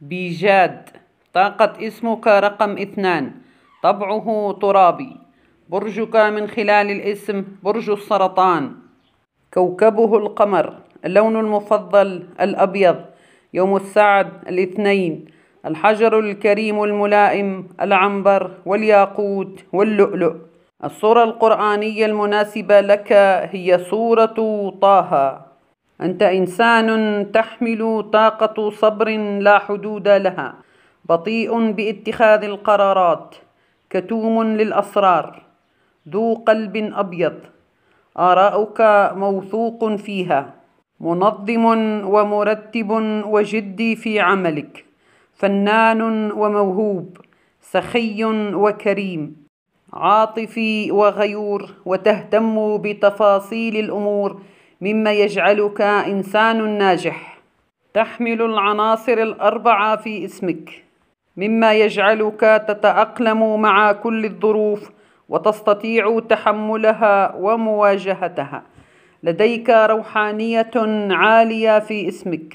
بيجاد طاقة اسمك رقم اثنان طبعه ترابي برجك من خلال الاسم برج السرطان كوكبه القمر اللون المفضل الأبيض يوم السعد الاثنين الحجر الكريم الملائم العنبر والياقوت واللؤلؤ الصورة القرآنية المناسبة لك هي صورة طه أنت إنسان تحمل طاقة صبر لا حدود لها بطيء باتخاذ القرارات كتوم للأسرار ذو قلب أبيض آراؤك موثوق فيها منظم ومرتب وجدي في عملك فنان وموهوب سخي وكريم عاطفي وغيور وتهتم بتفاصيل الأمور مما يجعلك إنسان ناجح تحمل العناصر الأربعة في اسمك مما يجعلك تتأقلم مع كل الظروف وتستطيع تحملها ومواجهتها لديك روحانية عالية في اسمك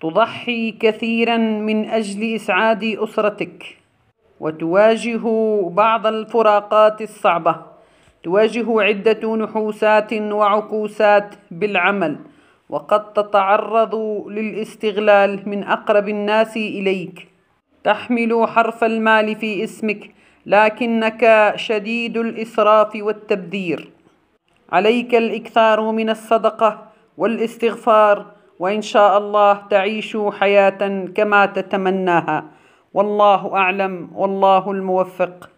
تضحي كثيرا من أجل إسعاد أسرتك وتواجه بعض الفراقات الصعبة تواجه عدة نحوسات وعكوسات بالعمل وقد تتعرض للاستغلال من أقرب الناس إليك تحمل حرف المال في اسمك لكنك شديد الإسراف والتبذير عليك الإكثار من الصدقة والاستغفار وإن شاء الله تعيش حياة كما تتمناها والله أعلم والله الموفق